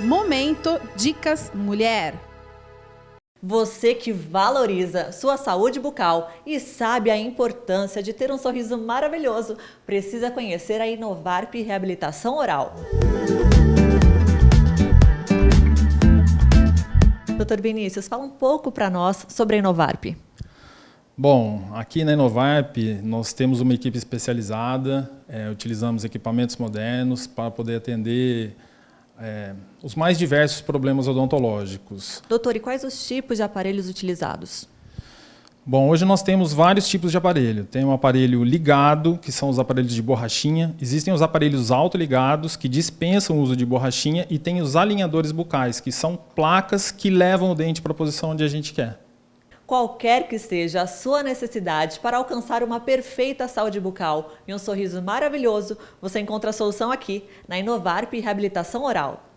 Momento Dicas Mulher. Você que valoriza sua saúde bucal e sabe a importância de ter um sorriso maravilhoso, precisa conhecer a Inovarp Reabilitação Oral. Doutor Vinícius, fala um pouco para nós sobre a Inovarp. Bom, aqui na Inovarp nós temos uma equipe especializada, é, utilizamos equipamentos modernos para poder atender é, os mais diversos problemas odontológicos. Doutor, e quais os tipos de aparelhos utilizados? Bom, hoje nós temos vários tipos de aparelho. Tem um aparelho ligado, que são os aparelhos de borrachinha. Existem os aparelhos autoligados, que dispensam o uso de borrachinha. E tem os alinhadores bucais, que são placas que levam o dente para a posição onde a gente quer qualquer que seja a sua necessidade para alcançar uma perfeita saúde bucal e um sorriso maravilhoso, você encontra a solução aqui na Inovarp Reabilitação Oral.